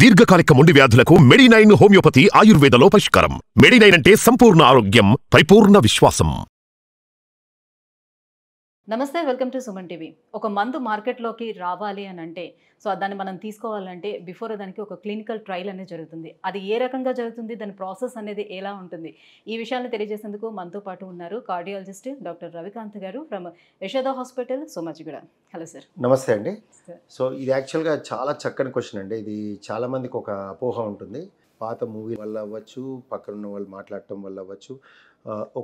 దీర్ఘకాలిక మొండి వ్యాధులకు మెడినైన్ హోమియోపతి ఆయుర్వేదలో పరిష్కారం మెడినైన్ అంటే సంపూర్ణ ఆరోగ్యం పరిపూర్ణ విశ్వాసం నమస్తే వెల్కమ్ టు సుమన్ టీవీ ఒక మందు మార్కెట్లోకి రావాలి అని అంటే సో దాన్ని మనం తీసుకోవాలంటే బిఫోర్ దానికి ఒక క్లినికల్ ట్రయల్ అనేది జరుగుతుంది అది ఏ రకంగా జరుగుతుంది దాని ప్రాసెస్ అనేది ఎలా ఉంటుంది ఈ విషయాన్ని తెలియజేసేందుకు మనతో పాటు ఉన్నారు కార్డియాలజిస్ట్ డాక్టర్ రవికాంత్ గారు from Yashoda hospital Somajiguda hello sir నమస్తే అండి సో ఇది యాక్చువల్గా చాలా చక్కని క్వశ్చన్ అండి ఇది చాలామందికి ఒక అపోహ ఉంటుంది పాత మూవీ వల్ల అవ్వచ్చు పక్కన ఉన్న వాళ్ళు మాట్లాడటం వల్ల అవ్వచ్చు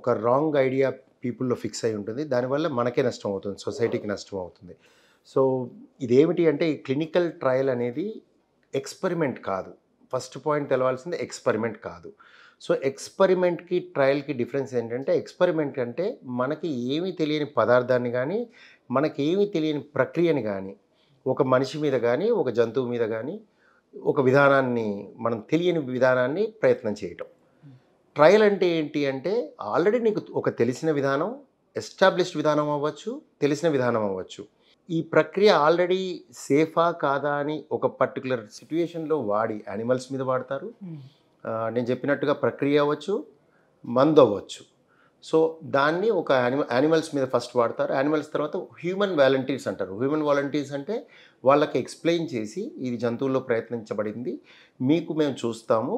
ఒక రాంగ్ ఐడియా పీపుల్లో ఫిక్స్ అయి ఉంటుంది దానివల్ల మనకే నష్టం అవుతుంది సొసైటీకి నష్టం అవుతుంది సో ఇదేమిటి అంటే ఈ క్లినికల్ ట్రయల్ అనేది ఎక్స్పెరిమెంట్ కాదు ఫస్ట్ పాయింట్ తెలవాల్సింది ఎక్స్పెరిమెంట్ కాదు సో ఎక్స్పెరిమెంట్కి ట్రయల్కి డిఫరెన్స్ ఏంటంటే ఎక్స్పెరిమెంట్ అంటే మనకి ఏమీ తెలియని పదార్థాన్ని కానీ మనకి ఏమీ తెలియని ప్రక్రియని కానీ ఒక మనిషి మీద కానీ ఒక జంతువు మీద కానీ ఒక విధానాన్ని మనం తెలియని విధానాన్ని ప్రయత్నం చేయటం ట్రయల్ అంటే ఏంటి అంటే ఆల్రెడీ నీకు ఒక తెలిసిన విధానం ఎస్టాబ్లిష్డ్ విధానం అవ్వచ్చు తెలిసిన విధానం అవ్వచ్చు ఈ ప్రక్రియ ఆల్రెడీ సేఫా కాదా అని ఒక పర్టికులర్ సిచ్యువేషన్లో వాడి యానిమల్స్ మీద వాడతారు hmm. నేను చెప్పినట్టుగా ప్రక్రియ అవ్వచ్చు మందు అవ్వచ్చు సో దాన్ని ఒక యానిమల్స్ మీద ఫస్ట్ వాడతారు యానిమల్స్ తర్వాత హ్యూమన్ వాలంటీర్స్ అంటారు హ్యూమన్ వాలంటీర్స్ అంటే వాళ్ళకి ఎక్స్ప్లెయిన్ చేసి ఇది జంతువుల్లో ప్రయత్నించబడింది మీకు మేము చూస్తాము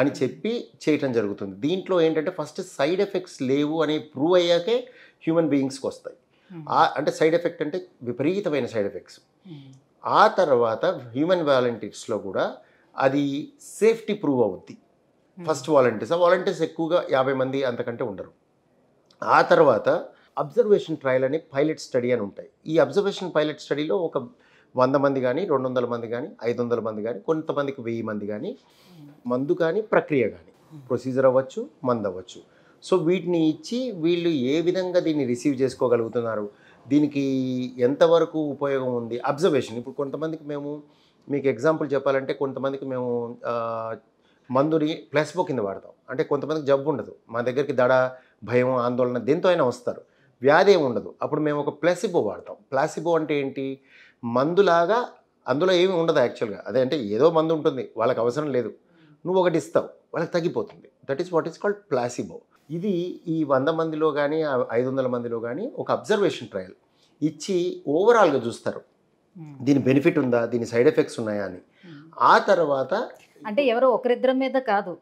అని చెప్పి చేయటం జరుగుతుంది దీంట్లో ఏంటంటే ఫస్ట్ సైడ్ ఎఫెక్ట్స్ లేవు అని ప్రూవ్ అయ్యాకే హ్యూమన్ బీయింగ్స్కి వస్తాయి అంటే సైడ్ ఎఫెక్ట్ అంటే విపరీతమైన సైడ్ ఎఫెక్ట్స్ ఆ తర్వాత హ్యూమన్ వాలంటీర్స్లో కూడా అది సేఫ్టీ ప్రూవ్ అవుద్ది ఫస్ట్ వాలంటీర్స్ ఆ వాలంటీర్స్ ఎక్కువగా యాభై మంది అంతకంటే ఉండరు ఆ తర్వాత అబ్జర్వేషన్ ట్రయల్ అనే పైలట్ స్టడీ అని ఉంటాయి ఈ అబ్జర్వేషన్ పైలట్ స్టడీలో ఒక వంద మంది కానీ రెండు వందల మంది కానీ ఐదు వందల మంది కానీ కొంతమందికి వెయ్యి మంది కానీ మందు కానీ ప్రక్రియ కానీ ప్రొసీజర్ అవ్వచ్చు మందు అవ్వచ్చు సో వీటిని ఇచ్చి వీళ్ళు ఏ విధంగా దీన్ని రిసీవ్ చేసుకోగలుగుతున్నారు దీనికి ఎంతవరకు ఉపయోగం ఉంది అబ్జర్వేషన్ ఇప్పుడు కొంతమందికి మేము మీకు ఎగ్జాంపుల్ చెప్పాలంటే కొంతమందికి మేము మందుని ప్లస్ ప్లాస్బో కింద వాడతాం అంటే కొంతమందికి జబ్బు ఉండదు మా దగ్గరికి దడ భయం ఆందోళన దీంతో అయినా వస్తారు వ్యాధి ఏమి ఉండదు అప్పుడు మేము ఒక ప్లాసిబో వాడతాం ప్లాసిబో అంటే ఏంటి మందులాగా అందులో ఏమి ఉండదు యాక్చువల్గా అదే అంటే ఏదో మందు ఉంటుంది వాళ్ళకి అవసరం లేదు నువ్వు ఒకటి ఇస్తావు వాళ్ళకి తగ్గిపోతుంది that is what is called placebo ఇది ఈ వంద మందిలో కానీ ఐదు వందల మందిలో కానీ ఒక అబ్జర్వేషన్ ట్రయల్ ఇచ్చి ఓవరాల్గా చూస్తారు hmm. దీని బెనిఫిట్ ఉందా దీని సైడ్ ఎఫెక్ట్స్ ఉన్నాయా అని hmm. ఆ తర్వాత అంటే ఎవరో ఒకరిద్దరం మీద కాదు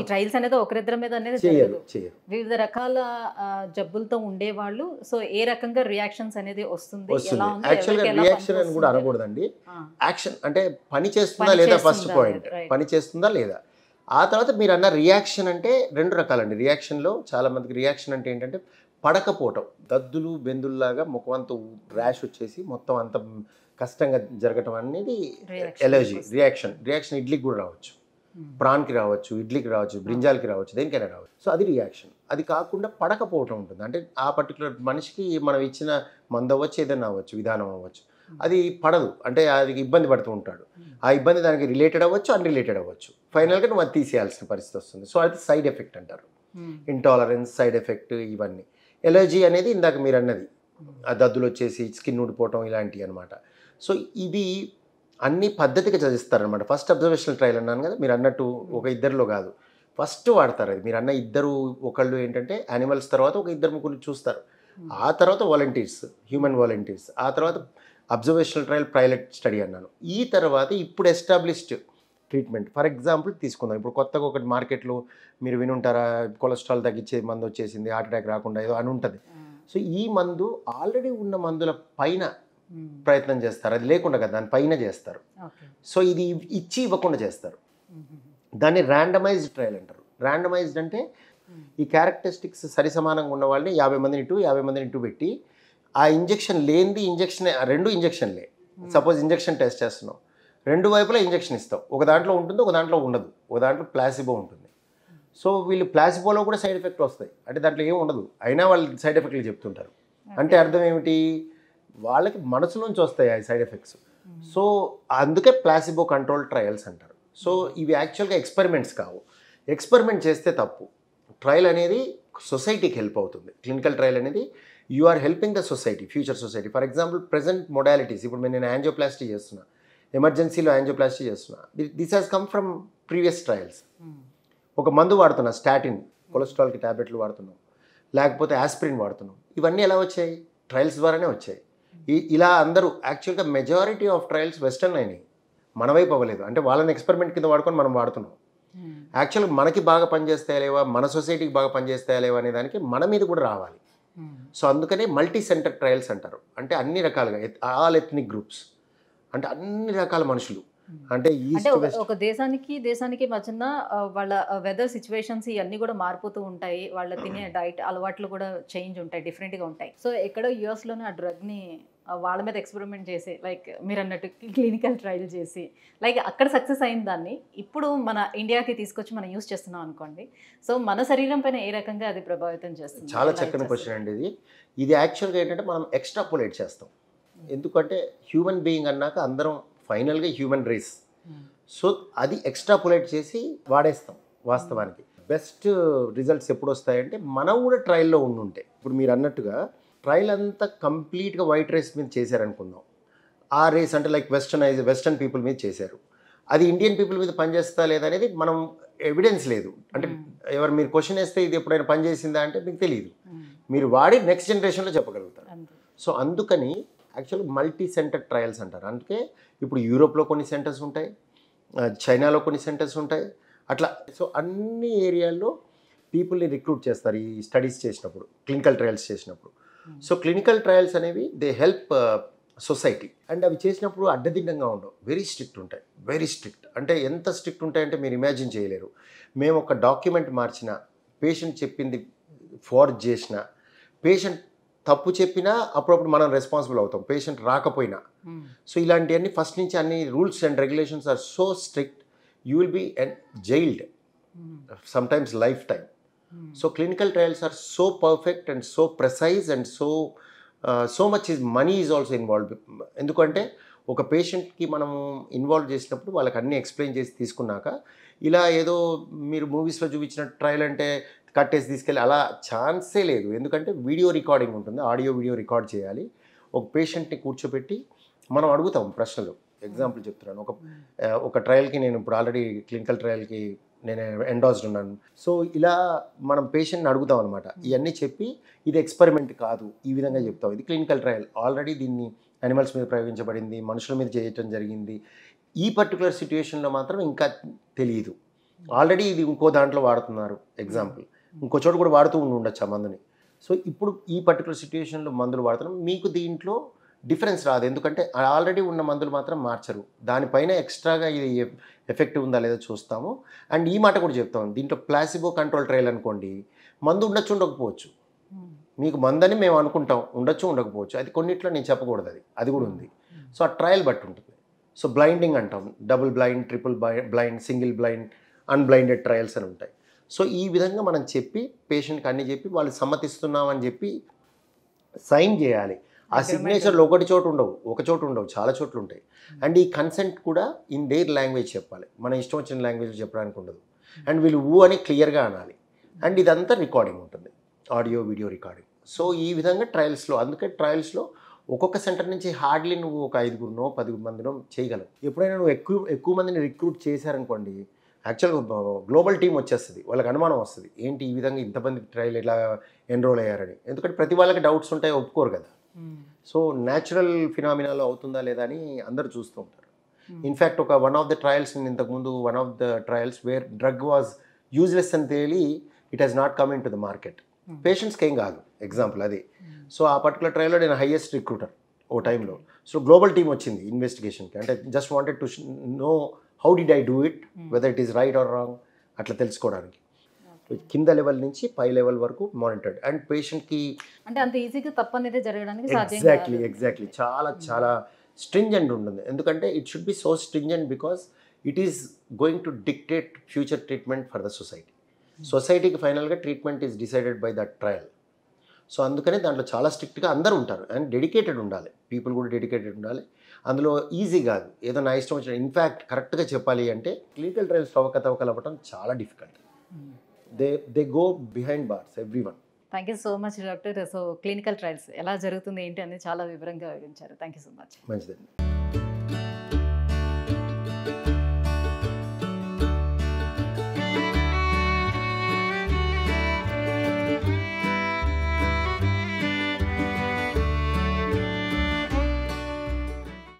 ఈ ట్రయల్స్ అనేది ఒకరిద్దరి మీద అనేది జరగదు వివిధ రకాల జబ్బులతో ఉండేవాళ్ళు సో ఏ రకంగా రియాక్షన్స్ అనేది వస్తుంది రియాక్షన్ అని కూడా అనకూడదండి యాక్షన్ అంటే పని చేస్తుందా లేదా ఫస్ట్ పాయింట్ పని చేస్తుందా లేదా ఆ తర్వాత మీరు అన్న రియాక్షన్ అంటే రెండు రకాలండి రియాక్షన్లో చాలా మందికి రియాక్షన్ అంటే ఏంటంటే పడకపోవటం దద్దులు బెందుల్లాగా ముఖం అంత ర్యాష్ వచ్చేసి మొత్తం అంత కష్టంగా జరగటం అనేది ఎలర్జీ రియాక్షన్ రియాక్షన్ ఇడ్లీకి కూడా రావచ్చు ప్రాన్కి రావచ్చు ఇడ్లీకి రావచ్చు బ్రింజాల్కి రావచ్చు దేనికైనా రావచ్చు సో అది రియాక్షన్ అది కాకుండా పడకపోవటం ఉంటుంది అంటే ఆ పర్టికులర్ మనిషికి మనం ఇచ్చిన మందు అవ్వచ్చు ఏదైనా అవ్వచ్చు విధానం అవ్వచ్చు అది పడదు అంటే అది ఇబ్బంది పడుతూ ఉంటాడు ఆ ఇబ్బంది దానికి రిలేటెడ్ అవ్వచ్చు రిలేటెడ్ అవ్వచ్చు ఫైనల్గా నువ్వు అది తీసేయాల్సిన పరిస్థితి వస్తుంది సో అది సైడ్ ఎఫెక్ట్ అంటారు ఇంటాలరెన్స్ సైడ్ ఎఫెక్ట్ ఇవన్నీ ఎలర్జీ అనేది ఇందాక మీరు అన్నది hmm. ఆ దద్దులు వచ్చేసి స్కిన్ ఊడిపోవటం ఇలాంటివి అనమాట సో ఇది అన్ని పద్ధతిగా చదివిస్తారనమాట ఫస్ట్ అబ్జర్వేషనల్ ట్రయల్ అన్నాను కదా మీరు అన్నట్టు hmm. ఒక ఇద్దరిలో కాదు ఫస్ట్ వాడతారు అది మీరు అన్న ఇద్దరు ఒకళ్ళు ఏంటంటే యానిమల్స్ తర్వాత ఒక ఇద్దరు ముగ్గురు చూస్తారు hmm. ఆ తర్వాత వాలంటీర్స్ హ్యూమన్ వాలంటీర్స్ ఆ తర్వాత అబ్జర్వేషనల్ ట్రయల్ ప్రైలెట్ స్టడీ అన్నాను ఈ తర్వాత ఇప్పుడు ఎస్టాబ్లిష్డ్ ట్రీట్మెంట్ ఫర్ ఎగ్జాంపుల్ తీసుకుందాం ఇప్పుడు కొత్తగా ఒకటి మార్కెట్లో మీరు వినుంటారా కొలెస్ట్రాల్ తగ్గించే మందు వచ్చేసింది హార్ట్ అటాక్ రాకుండా ఏదో అని ఉంటుంది సో hmm. ఈ మందు ఆల్రెడీ ఉన్న మందుల పైన ప్రయత్నం చేస్తారు అది లేకుండా కదా దానిపైన చేస్తారు సో ఇది ఇచ్చి ఇవ్వకుండా చేస్తారు దాన్ని ర్యాండమైజ్డ్ ట్రయల్ అంటారు ర్యాండమైజ్డ్ అంటే ఈ క్యారెక్టరిస్టిక్స్ సరి సమానంగా ఉన్న వాళ్ళని యాభై మందిని ఇటు యాభై మందిని ఇటు పెట్టి ఆ ఇంజెక్షన్ లేనిది ఇంజక్షన్ రెండు ఇంజక్షన్లే సపోజ్ ఇంజక్షన్ టెస్ట్ చేస్తున్నావు రెండు వైపులా ఇంజెక్షన్ ఇస్తావు ఒక దాంట్లో ఉంటుంది ఒక దాంట్లో ఉండదు ఒక దాంట్లో ప్లాసిబో ఉంటుంది సో వీళ్ళు ప్లాసిబోలో కూడా సైడ్ ఎఫెక్ట్ వస్తాయి అంటే దాంట్లో ఏమి ఉండదు అయినా వాళ్ళు సైడ్ ఎఫెక్ట్లు చెప్తుంటారు అంటే అర్థం ఏమిటి వాళ్ళకి మనసులోంచి వస్తాయి ఆ సైడ్ ఎఫెక్ట్స్ సో అందుకే ప్లాసిబో కంట్రోల్ ట్రయల్స్ అంటారు సో ఇవి యాక్చువల్గా ఎక్స్పెరిమెంట్స్ కావు ఎక్స్పెరిమెంట్ చేస్తే తప్పు ట్రయల్ అనేది సొసైటీకి హెల్ప్ అవుతుంది క్లినికల్ ట్రయల్ అనేది you are helping the society future society for example present modalities ఇప్పుడు నేను యాంజియోప్లాస్టీ చేస్తున్నా ఎమర్జెన్సీలో యాంజియోప్లాస్టీ చేస్తున్నా this has come from previous trials ఒక మందు వాడుతున్నా స్టాటిన్ కొలెస్ట్రాల్కి ట్యాబ్లెట్లు వాడుతున్నాం లేకపోతే ఆస్పిరిన్ వాడుతున్నాం ఇవన్నీ ఎలా వచ్చాయి ట్రయల్స్ ద్వారానే వచ్చాయి ఇలా అందరూ యాక్చువల్గా మెజారిటీ ఆఫ్ ట్రయల్స్ వెస్టర్న్ అయినాయి మన వైపు అవ్వలేదు అంటే వాళ్ళని ఎక్స్పెరిమెంట్ కింద వాడుకొని మనం వాడుతున్నాం యాక్చువల్గా hmm. మనకి బాగా పనిచేస్తాయా లేవా మన సొసైటీకి బాగా పనిచేస్తాయా లేవా అనే దానికి మన మీద కూడా రావాలి సో hmm. అందుకనే మల్టీ సెంటర్ ట్రయల్స్ అంటారు అంటే అన్ని రకాలుగా ఆల్ ఎథ్నిక్ గ్రూప్స్ అంటే అన్ని రకాల మనుషులు అంటే ఒక దేశానికి దేశానికి మధ్యన వాళ్ళ వెదర్ సిచ్యువేషన్స్ ఇవన్నీ కూడా మారిపోతూ ఉంటాయి వాళ్ళ తినే డైట్ అలవాట్లు కూడా చేంజ్ ఉంటాయి డిఫరెంట్ గా ఉంటాయి సో ఎక్కడో లోనే ఆ డ్రగ్ ని వాళ్ళ మీద ఎక్స్పెరిమెంట్ చేసి లైక్ మీరు అన్నట్టు క్లినికల్ ట్రయల్ చేసి లైక్ అక్కడ సక్సెస్ అయిన దాన్ని ఇప్పుడు మన ఇండియాకి తీసుకొచ్చి మనం యూస్ చేస్తున్నాం అనుకోండి సో మన శరీరం పైన ఏ రకంగా అది ప్రభావితం చేస్తుంది చాలా చక్కని క్వశ్చన్ అండి ఇది ఇది యాక్చువల్గా ఏంటంటే మనం ఎక్స్ట్రాపులేట్ చేస్తాం ఎందుకంటే హ్యూమన్ బీయింగ్ అన్నాక అందరం ఫైనల్గా హ్యూమన్ రేస్ సో అది ఎక్స్ట్రాపులేట్ చేసి వాడేస్తాం వాస్తవానికి బెస్ట్ రిజల్ట్స్ ఎప్పుడు వస్తాయంటే మనం కూడా ట్రయల్లో ఉండుంటే ఇప్పుడు మీరు అన్నట్టుగా ట్రయల్ అంతా కంప్లీట్గా వైట్ రేస్ మీద చేశారనుకుందాం ఆ రేస్ అంటే లైక్ వెస్టర్న్ వెస్టర్న్ పీపుల్ మీద చేశారు అది ఇండియన్ పీపుల్ మీద పనిచేస్తా అనేది మనం ఎవిడెన్స్ లేదు అంటే ఎవరు మీరు క్వశ్చన్ వేస్తే ఇది ఎప్పుడైనా పనిచేసిందా అంటే మీకు తెలియదు మీరు వాడి నెక్స్ట్ జనరేషన్లో చెప్పగలుగుతారు సో అందుకని యాక్చువల్ మల్టీ సెంటర్ ట్రయల్స్ అంటారు అందుకే ఇప్పుడు యూరోప్లో కొన్ని సెంటర్స్ ఉంటాయి చైనాలో కొన్ని సెంటర్స్ ఉంటాయి అట్లా సో అన్ని ఏరియాల్లో పీపుల్ని రిక్రూట్ చేస్తారు ఈ స్టడీస్ చేసినప్పుడు క్లినికల్ ట్రయల్స్ చేసినప్పుడు hmm. సో క్లినికల్ ట్రయల్స్ అనేవి దే హెల్ప్ సొసైటీ అండ్ అవి చేసినప్పుడు అడ్డదిడ్డంగా ఉండవు వెరీ స్ట్రిక్ట్ ఉంటాయి వెరీ స్ట్రిక్ట్ అంటే ఎంత స్ట్రిక్ట్ ఉంటాయంటే మీరు ఇమాజిన్ చేయలేరు మేము ఒక డాక్యుమెంట్ మార్చిన పేషెంట్ చెప్పింది ఫార్జ్ చేసిన పేషెంట్ తప్పు చెప్పినా అప్పుడప్పుడు మనం రెస్పాన్సిబుల్ అవుతాం పేషెంట్ రాకపోయినా సో hmm. ఇలాంటివన్నీ ఫస్ట్ నుంచి అన్ని rules and regulations are so strict you will be and jailed sometimes life time so clinical trials are so perfect and so precise and so so much is money is also involve ఎందుకంటే ఒక పేషెంట్కి మనం involve చేసినప్పుడు వాళ్ళకి అన్నీ explain చేసి తీసుకున్నాక ఇలా ఏదో మీరు మూవీస్లో చూపించిన ట్రయల్ అంటే కట్టేసి తీసుకెళ్ళి అలా ఛాన్సే లేదు ఎందుకంటే వీడియో రికార్డింగ్ ఉంటుంది ఆడియో వీడియో రికార్డ్ చేయాలి ఒక పేషెంట్ని కూర్చోబెట్టి మనం అడుగుతాం ప్రశ్నలు ఎగ్జాంపుల్ చెప్తున్నాను ఒక ఒక ట్రయల్కి నేను ఇప్పుడు ఆల్రెడీ క్లినికల్ ట్రయల్కి నేను ఎండాస్డ్ ఉన్నాను సో ఇలా మనం పేషెంట్ని అడుగుతాం అనమాట ఇవన్నీ చెప్పి ఇది ఎక్స్పెరిమెంట్ కాదు ఈ విధంగా చెప్తాం ఇది క్లినికల్ ట్రయల్ ఆల్రెడీ దీన్ని అనిమల్స్ మీద ప్రయోగించబడింది మనుషుల మీద చేయటం జరిగింది ఈ పర్టికులర్ సిచ్యువేషన్లో మాత్రం ఇంకా తెలియదు ఆల్రెడీ ఇది ఇంకో దాంట్లో వాడుతున్నారు ఎగ్జాంపుల్ ఇంకో చోట కూడా వాడుతూ ఉండి ఉండొచ్చు ఆ మందుని సో ఇప్పుడు ఈ పర్టికులర్ సిచ్యువేషన్లో మందులు వాడుతున్నాం మీకు దీంట్లో డిఫరెన్స్ రాదు ఎందుకంటే ఆల్రెడీ ఉన్న మందులు మాత్రం మార్చరు దానిపైన ఎక్స్ట్రాగా ఇది ఎఫెక్ట్ ఉందా లేదా చూస్తాము అండ్ ఈ మాట కూడా చెప్తాం దీంట్లో ప్లాసిబో కంట్రోల్ ట్రయల్ అనుకోండి మందు ఉండొచ్చు ఉండకపోవచ్చు మీకు మందని మేము అనుకుంటాం ఉండొచ్చు ఉండకపోవచ్చు అది కొన్నిట్లో నేను చెప్పకూడదు అది అది కూడా ఉంది సో ఆ ట్రయల్ బట్టి ఉంటుంది సో బ్లైండింగ్ అంటాం double blind triple blind single blind unblinded trials అని ఉంటాయి సో ఈ విధంగా మనం చెప్పి పేషెంట్కి అన్ని చెప్పి వాళ్ళు సమ్మతిస్తున్నామని చెప్పి సైన్ చేయాలి ఆ సిగ్నేచర్లు ఒకటి చోటు ఉండవు ఒక చోటు ఉండవు చాలా చోట్లు ఉంటాయి అండ్ hmm. ఈ కన్సెంట్ కూడా ఇన్ దేర్ లాంగ్వేజ్ చెప్పాలి మన ఇష్టం వచ్చిన లాంగ్వేజ్ చెప్పడానికి ఉండదు అండ్ hmm. వీళ్ళు ఊ అని క్లియర్గా అనాలి అండ్ hmm. ఇదంతా రికార్డింగ్ ఉంటుంది ఆడియో వీడియో రికార్డింగ్ సో ఈ విధంగా ట్రయల్స్లో అందుకే ట్రయల్స్లో ఒక్కొక్క సెంటర్ నుంచి హార్డ్లీ నువ్వు ఒక ఐదుగురినో పదిగురు మందినో చేయగలవు ఎప్పుడైనా నువ్వు ఎక్కువ ఎక్కువ మందిని రిక్రూట్ చేశారనుకోండి యాక్చువల్గా గ్లోబల్ టీం వచ్చేస్తుంది వాళ్ళకి అనుమానం వస్తుంది ఏంటి ఈ విధంగా ఇంతమంది ట్రైల్ ఇట్లా ఎన్రోల్ అయ్యారని ఎందుకంటే ప్రతి వాళ్ళకి డౌట్స్ ఉంటాయి ఒప్పుకోరు కదా సో న్యాచురల్ ఫినామినాలో అవుతుందా లేదా అని అందరూ చూస్తూ ఉంటారు ఇన్ఫ్యాక్ట్ hmm. ఒక వన్ ఆఫ్ ద ట్రయల్స్ నేను ఇంతకుముందు one of the trials where drug was useless అని తేలి it has not come to the market పేషెంట్స్కి ఏం కాదు ఎగ్జాంపుల్ అది సో ఆ పర్టికులర్ ట్రయల్లో నేను హైయెస్ట్ రిక్రూటర్ ఓ టైంలో సో గ్లోబల్ టీం వచ్చింది ఇన్వెస్టిగేషన్కి అంటే just wanted to know how did I do it whether it is right or wrong అట్లా తెలుసుకోవడానికి కింద లెవెల్ నుంచి పై లెవెల్ వరకు మానిటర్డ్ అండ్ పేషెంట్కి అంటే అంత ఈజీగా తప్పనేది జరగడానికి ఎగ్జాక్ట్లీ ఎగ్జాక్ట్లీ చాలా చాలా స్ట్రింజెంట్ ఉంటుంది ఎందుకంటే it should be so stringent because it is going to dictate future treatment for the society సొసైటీకి ఫైనల్గా treatment is decided by that trial so అందుకనే దాంట్లో చాలా స్ట్రిక్ట్గా అందరూ ఉంటారు అండ్ డెడికేటెడ్ ఉండాలి పీపుల్ కూడా డెడికేటెడ్ ఉండాలి అందులో ఈజీ కాదు ఏదో నా ఇష్టం వచ్చిన ఇన్ఫ్యాక్ట్ కరెక్ట్గా చెప్పాలి అంటే క్లినికల్ ట్రయల్స్ తవ్వకలు అవ్వటం చాలా difficult hmm. They they go behind bars every one thank you so much doctor so clinical trials ఎలా జరుగుతుంది ఏంటి అనేది చాలా వివరంగా వివరించారు థ్యాంక్ యూ సో మచ్ మంచిదండి